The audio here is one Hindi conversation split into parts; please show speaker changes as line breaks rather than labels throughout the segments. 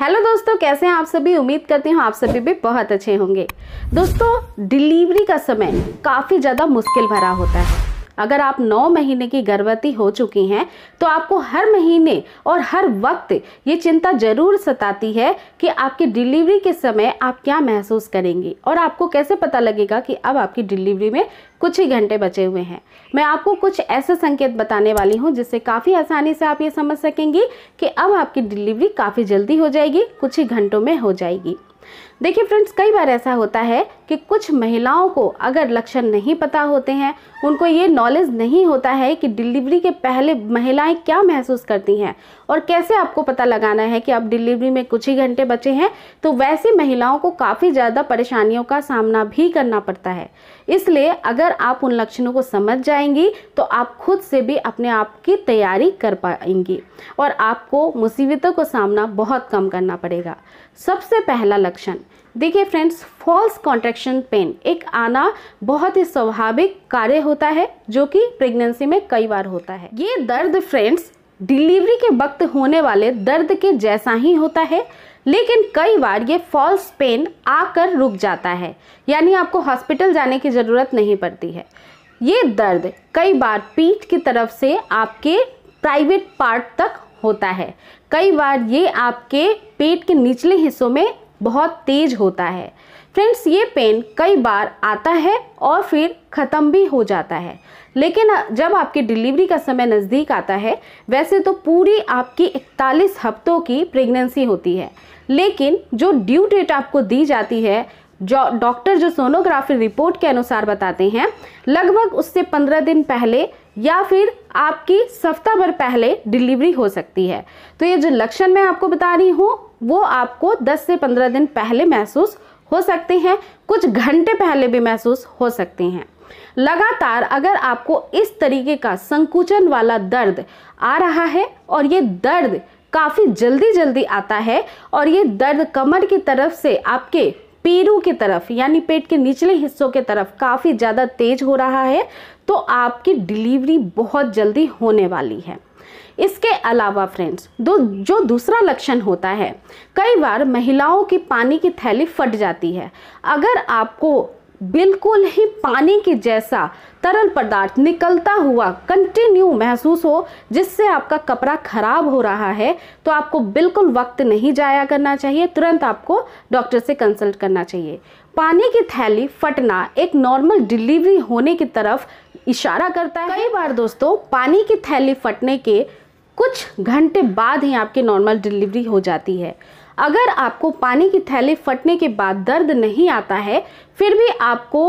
हेलो दोस्तों कैसे हैं आप सभी उम्मीद करती हूँ आप सभी भी बहुत अच्छे होंगे दोस्तों डिलीवरी का समय काफ़ी ज़्यादा मुश्किल भरा होता है अगर आप नौ महीने की गर्भवती हो चुकी हैं तो आपको हर महीने और हर वक्त ये चिंता ज़रूर सताती है कि आपकी डिलीवरी के समय आप क्या महसूस करेंगी और आपको कैसे पता लगेगा कि अब आपकी डिलीवरी में कुछ ही घंटे बचे हुए हैं मैं आपको कुछ ऐसे संकेत बताने वाली हूँ जिससे काफ़ी आसानी से आप ये समझ सकेंगी कि अब आपकी डिलीवरी काफ़ी जल्दी हो जाएगी कुछ ही घंटों में हो जाएगी देखिए फ्रेंड्स कई बार ऐसा होता है कि कुछ महिलाओं को अगर लक्षण नहीं पता होते हैं उनको ये नॉलेज नहीं होता है कि डिलीवरी के पहले महिलाएं क्या महसूस करती हैं और कैसे आपको पता लगाना है कि अब डिलीवरी में कुछ ही घंटे बचे हैं तो वैसी महिलाओं को काफ़ी ज़्यादा परेशानियों का सामना भी करना पड़ता है इसलिए अगर आप उन लक्षणों को समझ जाएंगी तो आप खुद से भी अपने आप की तैयारी कर पाएंगी और आपको मुसीबतों का सामना बहुत कम करना पड़ेगा सबसे पहला लक्षण देखिए फ्रेंड्स फॉल्स कॉन्ट्रेक्शन पेन एक आना बहुत ही स्वाभाविक कार्य होता है जो कि प्रेगनेंसी में कई बार होता है ये दर्द फ्रेंड्स डिलीवरी के वक्त होने वाले दर्द के जैसा ही होता है लेकिन कई बार ये फॉल्स पेन आकर रुक जाता है यानी आपको हॉस्पिटल जाने की ज़रूरत नहीं पड़ती है ये दर्द कई बार पीठ की तरफ से आपके प्राइवेट पार्ट तक होता है कई बार ये आपके पेट के निचले हिस्सों में बहुत तेज होता है फ्रेंड्स ये पेन कई बार आता है और फिर ख़त्म भी हो जाता है लेकिन जब आपकी डिलीवरी का समय नज़दीक आता है वैसे तो पूरी आपकी इकतालीस हफ्तों की प्रेगनेंसी होती है लेकिन जो ड्यू डेट आपको दी जाती है जो डॉक्टर जो सोनोग्राफी रिपोर्ट के अनुसार बताते हैं लगभग उससे पंद्रह दिन पहले या फिर आपकी सप्ताह भर पहले डिलीवरी हो सकती है तो ये जो लक्षण मैं आपको बता रही हूँ वो आपको 10 से 15 दिन पहले महसूस हो सकते हैं कुछ घंटे पहले भी महसूस हो सकते हैं लगातार अगर आपको इस तरीके का संकुचन वाला दर्द आ रहा है और ये दर्द काफ़ी जल्दी जल्दी आता है और ये दर्द कमर की तरफ से आपके पेरू की तरफ यानी पेट के निचले हिस्सों के तरफ काफ़ी ज़्यादा तेज हो रहा है तो आपकी डिलीवरी बहुत जल्दी होने वाली है इसके अलावा फ्रेंड्स दो जो दूसरा लक्षण होता है कई बार महिलाओं की पानी की थैली फट जाती है अगर आपको बिल्कुल ही पानी के जैसा तरल पदार्थ निकलता हुआ कंटिन्यू महसूस हो जिससे आपका कपड़ा खराब हो रहा है तो आपको बिल्कुल वक्त नहीं जाया करना चाहिए तुरंत आपको डॉक्टर से कंसल्ट करना चाहिए पानी की थैली फटना एक नॉर्मल डिलीवरी होने की तरफ इशारा करता है कई बार दोस्तों पानी की थैली फटने के कुछ घंटे बाद ही आपकी नॉर्मल डिलीवरी हो जाती है अगर आपको पानी की थैली फटने के बाद दर्द नहीं आता है फिर भी आपको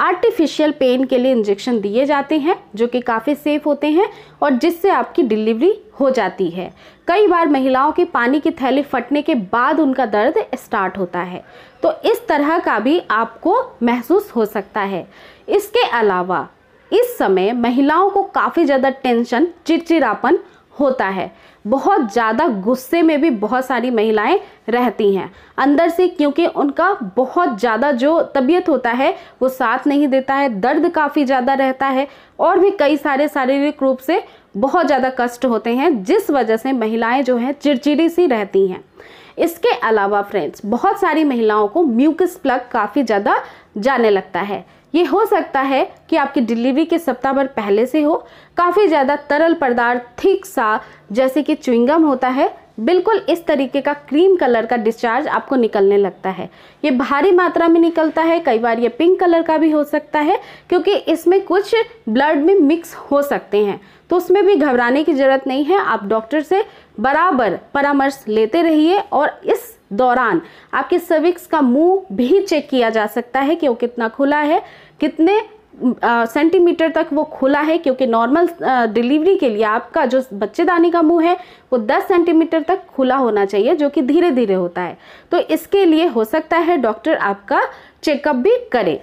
आर्टिफिशियल पेन के लिए इंजेक्शन दिए जाते हैं जो कि काफ़ी सेफ होते हैं और जिससे आपकी डिलीवरी हो जाती है कई बार महिलाओं की पानी की थैली फटने के बाद उनका दर्द स्टार्ट होता है तो इस तरह का भी आपको महसूस हो सकता है इसके अलावा इस समय महिलाओं को काफ़ी ज़्यादा टेंशन चिड़चिड़ापन होता है बहुत ज़्यादा गुस्से में भी बहुत सारी महिलाएं रहती हैं अंदर से क्योंकि उनका बहुत ज़्यादा जो तबीयत होता है वो साथ नहीं देता है दर्द काफ़ी ज़्यादा रहता है और भी कई सारे शारीरिक रूप से बहुत ज़्यादा कष्ट होते हैं जिस वजह से महिलाएं जो हैं चिड़चिड़ी सी रहती हैं इसके अलावा फ्रेंड्स बहुत सारी महिलाओं को म्यूकस प्लग काफ़ी ज़्यादा जाने लगता है ये हो सकता है कि आपकी डिलीवरी के सप्ताह भर पहले से हो काफ़ी ज़्यादा तरल पदार्थ ठीक सा जैसे कि च्विंगम होता है बिल्कुल इस तरीके का क्रीम कलर का डिस्चार्ज आपको निकलने लगता है ये भारी मात्रा में निकलता है कई बार ये पिंक कलर का भी हो सकता है क्योंकि इसमें कुछ ब्लड में मिक्स हो सकते हैं तो उसमें भी घबराने की ज़रूरत नहीं है आप डॉक्टर से बराबर परामर्श लेते रहिए और इस दौरान आपके सर्विक्स का मुंह भी चेक किया जा सकता है कि वो कितना खुला है कितने सेंटीमीटर तक वो खुला है क्योंकि नॉर्मल डिलीवरी के लिए आपका जो बच्चेदानी का मुंह है वो 10 सेंटीमीटर तक खुला होना चाहिए जो कि धीरे धीरे होता है तो इसके लिए हो सकता है डॉक्टर आपका चेकअप भी करे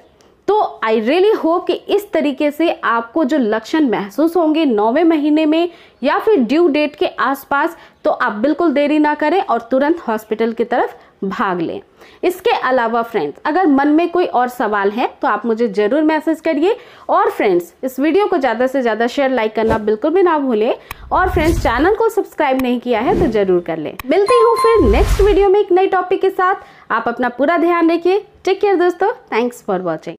तो आई रियली होप कि इस तरीके से आपको जो लक्षण महसूस होंगे नौवें महीने में या फिर ड्यू डेट के आसपास तो आप बिल्कुल देरी ना करें और तुरंत हॉस्पिटल की तरफ भाग लें इसके अलावा फ्रेंड्स अगर मन में कोई और सवाल है तो आप मुझे ज़रूर मैसेज करिए और फ्रेंड्स इस वीडियो को ज़्यादा से ज़्यादा शेयर लाइक करना बिल्कुल भी ना भूलें और फ्रेंड्स चैनल को सब्सक्राइब नहीं किया है तो ज़रूर कर लें मिलती हूँ फिर नेक्स्ट वीडियो में एक नई टॉपिक के साथ आप अपना पूरा ध्यान रखिए टेक केयर दोस्तों थैंक्स फॉर वॉचिंग